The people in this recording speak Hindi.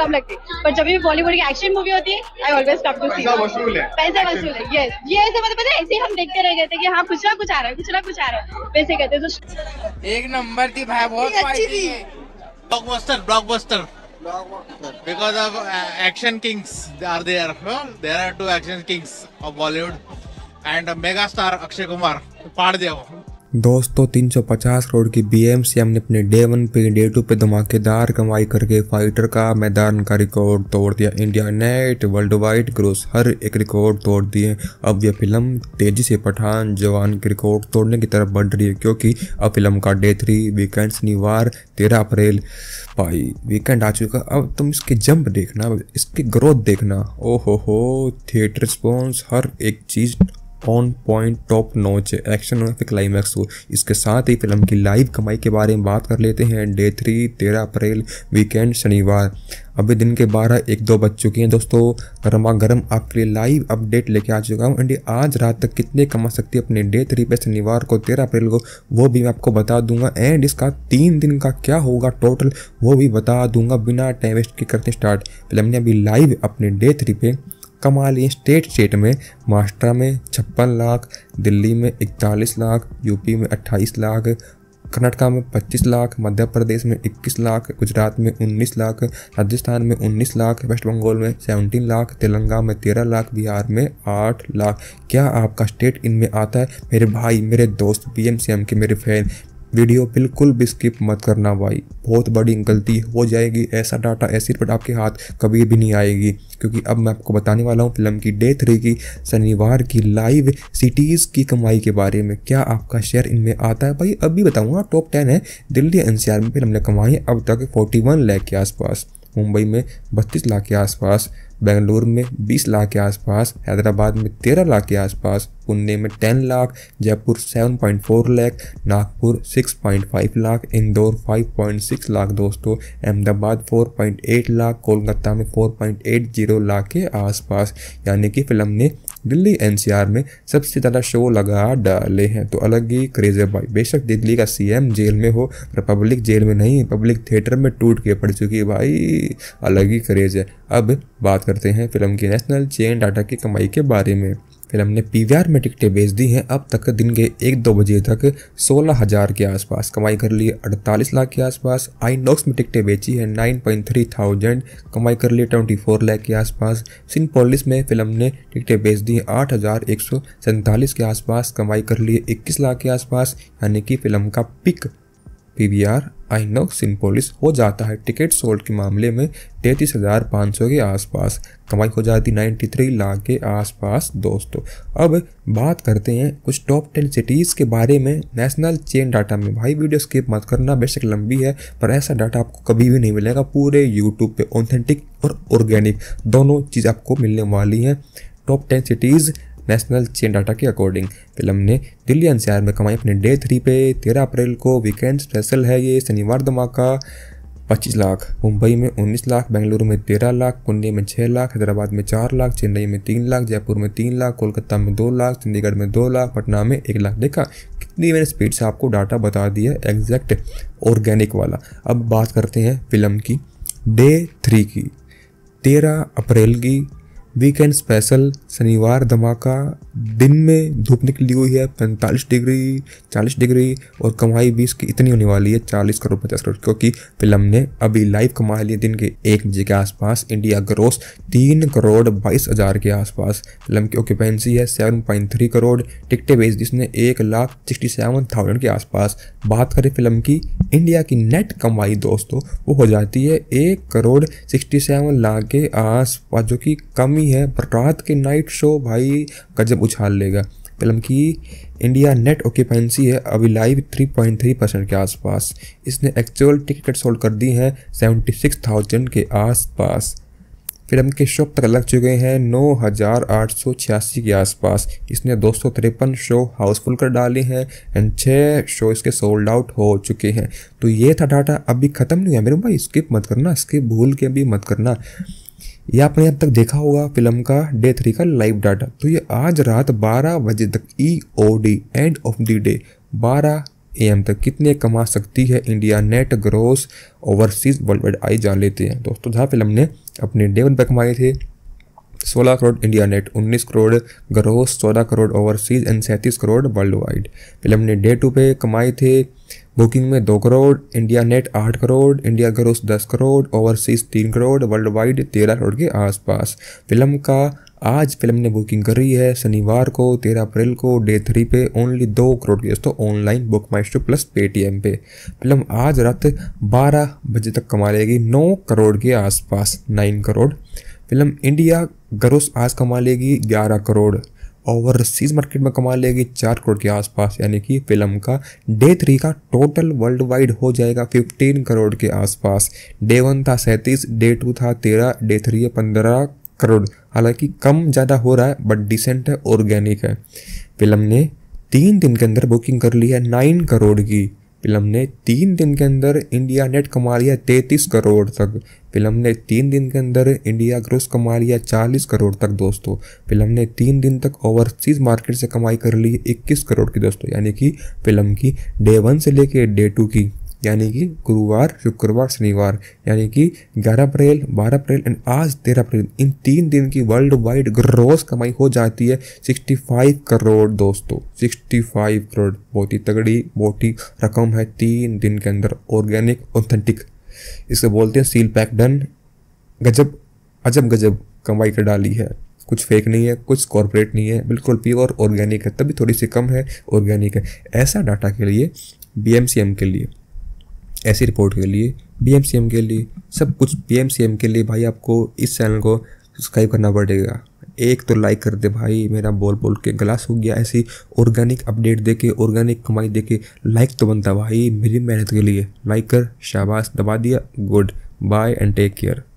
कम लगती पर जब भी बॉलीवुड की एक्शन मूवी होती है आई ऑलवेज कम टू सी पैसा वसूल है यस ये ऐसे मतलब पता है ऐसे हम देखते रह गए थे कि हाँ कुछ ना कुछ आ रहा है कुछ ना कुछ आ रहा है वैसे कहते तो एक नंबर थी भाई बहुत अच्छी थी blockbuster blockbuster because of action kings are there there are two action kings of Bollywood and mega star Akshay Kumar पाड़ दिया वो दोस्तों 350 करोड़ की बीएमसीएम ने अपने डे वन पे डे टू पे धमाकेदार कमाई करके फाइटर का मैदान का रिकॉर्ड तोड़ दिया India net worldwide gross हर एक रिकॉर्ड तोड़ दिए अब यह फिल्म तेजी से पठान जवान के रिकॉर्ड तोड़ने की तरफ बढ़ रही है क्योंकि अब फिल्म का डे थ्री वीकेंड शनिवार तेरह अप्रैल भाई वीकेंड आ चुका अब तुम इसके जंप देखना इसकी ग्रोथ देखना ओ हो हो थिएटर रिस्पॉन्स हर एक चीज़ on point top notch action और क्लाइमैक्स हो इसके साथ ही फिल्म की लाइव कमाई के बारे में बात कर लेते हैं डे थ्री तेरह अप्रैल वीकेंड शनिवार अभी दिन के बारह एक दो बज चुके हैं दोस्तों गर्मा गर्म आपके लिए लाइव अपडेट लेके आ चुका हूँ एंड आज रात तक कितने कमा सकती है अपने डे थ्री पे शनिवार को तेरह अप्रैल को वो भी मैं आपको बता दूंगा एंड इसका तीन दिन का क्या होगा टोटल वो भी बता दूंगा बिना टाइम वेस्ट के करते स्टार्ट फिल्म ने अभी लाइव अपने डे थ्री पे कमा लिए स्टेट स्टेट में महाराष्ट्र में छप्पन लाख दिल्ली में इकतालीस लाख यूपी में अट्ठाईस लाख कर्नाटका में 25 लाख मध्य प्रदेश में 21 लाख गुजरात में 19 लाख राजस्थान में 19 लाख वेस्ट बंगाल में 17 लाख तेलंगाना में 13 लाख बिहार में 8 लाख क्या आपका स्टेट इनमें आता है मेरे भाई मेरे दोस्त पी के मेरे फैन वीडियो बिल्कुल भी स्किप मत करना भाई बहुत बड़ी गलती हो जाएगी ऐसा डाटा ऐसी रिपोर्ट आपके हाथ कभी भी नहीं आएगी क्योंकि अब मैं आपको बताने वाला हूँ फिल्म की डे थ्री की शनिवार की लाइव सिटीज़ की कमाई के बारे में क्या आपका शेयर इनमें आता है भाई अभी बताऊँगा टॉप टेन है दिल्ली एन में फिल्म ने कमाई अब तक फोर्टी वन लाख के आसपास मुंबई में बत्तीस लाख के आसपास बेंगलोर में 20 लाख के आसपास हैदराबाद में 13 लाख के आसपास पुणे में 10 लाख जयपुर 7.4 लाख नागपुर 6.5 लाख इंदौर 5.6 लाख दोस्तों अहमदाबाद 4.8 लाख कोलकाता में 4.80 लाख के आसपास यानी कि फिल्म ने दिल्ली एनसीआर में सबसे ज़्यादा शो लगा डाले हैं तो अलग ही क्रेज है भाई बेशक दिल्ली का सीएम जेल में हो पर पब्लिक जेल में नहीं पब्लिक थिएटर में टूट के पड़ चुकी है भाई अलग ही क्रेज है अब बात करते हैं फिल्म की नेशनल चेन डाटा की कमाई के बारे में फिल्म ने पीवीआर में टिकटें बेच दी हैं अब तक दिन के एक दो बजे तक सोलह हज़ार के आसपास कमाई कर ली अड़तालीस लाख के आसपास आई नॉक्स में टिकटें बेची हैं नाइन पॉइंट थ्री थाउजेंड कमाई कर ली ट्वेंटी फोर लाख के आसपास सिनपोलिस में फिल्म ने टिकटें बेच दी हैं आठ हज़ार एक सौ सैंतालीस के आसपास कमाई कर ली इक्कीस लाख के आसपास यानी कि फिल्म का pick P V R INOX Cinepolis हो जाता है टिकट सोल्ड के मामले में तैंतीस हज़ार पाँच सौ के आसपास कमाई हो जाती नाइन्टी थ्री लाख के आसपास दोस्तों अब बात करते हैं कुछ टॉप टेन सिटीज़ के बारे में नेशनल चेन डाटा में भाई वीडियो स्किप मत करना बेशक लंबी है पर ऐसा डाटा आपको कभी भी नहीं मिलेगा पूरे यूट्यूब पे ऑथेंटिक और ऑर्गेनिक दोनों चीज़ आपको मिलने वाली हैं top ten cities national chain data के अकॉर्डिंग फिल्म ने दिल्ली एनसीआर में कमाई अपने डे थ्री पे तेरह अप्रैल को वीकेंड स्पेशल है ये शनिवार धमाका पच्चीस लाख मुंबई में उन्नीस लाख बेंगलुरु में तेरह लाख पुणे में छः लाख हैदराबाद में चार लाख चेन्नई में तीन लाख जयपुर में तीन लाख कोलकाता में दो लाख चंडीगढ़ में दो लाख पटना में एक लाख देखा कितनी मैंने स्पीड से आपको डाटा बता दिया एग्जैक्ट ऑर्गेनिक वाला अब बात करते हैं फिल्म की डे थ्री की तेरह अप्रैल की वीकेंड स्पेशल शनिवार धमाका दिन में धूप निकली हुई है 45 डिग्री 40 डिग्री और कमाई भी इसकी इतनी होने वाली है 40 करोड़ पचास करोड़ क्योंकि फिल्म ने अभी लाइव कमा ली दिन के एक बजे के आसपास इंडिया ग्रोस तीन करोड़ बाईस हज़ार के आसपास फिल्म की ऑक्यूपेंसी है सेवन पॉइंट थ्री करोड़ टिकटे बेच जिसने एक लाख सिक्सटी सेवन थाउजेंड के आसपास बात करें फिल्म की इंडिया की नेट कमाई दोस्तों वो हो जाती है एक करोड़ सिक्सटी सेवन लाख के आसपास जो कि कमी आर्मी है रात के नाइट शो भाई गजब उछाल लेगा फिल्म की इंडिया नेट ऑक्यूपेंसी है अभी लाइव 3.3 परसेंट के आसपास इसने एक्चुअल टिकट सोल्ड कर दी है 76,000 के आसपास फिल्म के शो तक लग चुके हैं नौ हज़ार आठ सौ छियासी के आसपास इसने दो सौ तिरपन शो हाउसफुल कर डाले हैं एंड छः शो इसके सोल्ड आउट हो चुके हैं तो ये था डाटा अभी ख़त्म नहीं हुआ मेरे भाई स्किप मत करना स्किप भूल के भी मत करना या आपने अब तक देखा होगा फिल्म का डे थ्री का लाइव डाटा तो ये आज रात 12 बजे तक E O D end of the day 12 M तक कितने कमा सकती है India net gross overseas worldwide आई जान लेते हैं दोस्तों जहाँ फिल्म ने अपने डे वन पर कमाए थे 16 crore India net 19 crore gross 14 crore overseas and सैंतीस करोड़ वर्ल्ड वाइड फिल्म ने डे टू पे कमाए थे बुकिंग में दो करोड़ इंडिया नेट आठ करोड़ इंडिया ग्रोस दस करोड़ ओवरसीज तीन करोड़ वर्ल्ड वाइड तेरह करोड़ के आसपास फिल्म का आज फिल्म ने बुकिंग करी है शनिवार को तेरह अप्रैल को डे थ्री पे ओनली दो करोड़ की दोस्तों online BookMyShow plus Paytm पे फिल्म आज रात बारह बजे तक कमा लेगी नौ करोड़ के आसपास nine crore film India gross आज कमा लेगी ग्यारह करोड़ ओवरसीज मार्केट में कमा लेगी चार करोड़ के आसपास यानी कि फिल्म का डे थ्री का टोटल वर्ल्ड वाइड हो जाएगा फिफ्टीन करोड़ के आसपास डे वन था सैंतीस डे टू था तेरह डे थ्री है पंद्रह करोड़ हालांकि कम ज़्यादा हो रहा है बट डिसेंट है ऑर्गेनिक है फिल्म ने तीन दिन के अंदर बुकिंग कर ली है नाइन करोड़ की फिल्म ने तीन दिन के अंदर इंडिया नेट कमा लिया तैंतीस करोड़ तक फिल्म ने तीन दिन के अंदर इंडिया ग्रोस कमा लिया चालीस करोड़ तक दोस्तों फिल्म ने तीन दिन तक ओवरसीज मार्केट से कमाई कर ली इक्कीस करोड़ की दोस्तों यानी कि फिल्म की डे वन से लेके डे टू की यानी कि गुरुवार शुक्रवार शनिवार यानी कि 11 अप्रैल 12 अप्रैल एंड आज 13 अप्रैल इन तीन दिन की वर्ल्ड वाइड ग्रोस कमाई हो जाती है 65 करोड़ दोस्तों 65 करोड़ बहुत ही तगड़ी बहुत ही रकम है तीन दिन के अंदर ऑर्गेनिक ऑथेंटिक इसको बोलते हैं सील पैक डन गजब अजब गजब कमाई कर डाली है कुछ फेक नहीं है कुछ कॉरपोरेट नहीं है बिल्कुल प्योर ऑर्गेनिक है तभी थोड़ी सी कम है ऑर्गेनिक है ऐसा डाटा के लिए बी के लिए ऐसी रिपोर्ट के लिए बी के लिए सब कुछ बी के लिए भाई आपको इस चैनल को सब्सक्राइब करना पड़ेगा एक तो लाइक कर दे भाई मेरा बोल बोल के गलास हो गया ऐसी ऑर्गेनिक अपडेट दे के ऑर्गेनिक कमाई दे के लाइक तो बनता भाई मेरी मेहनत के लिए लाइक कर शाबाश दबा दिया goodbye and take care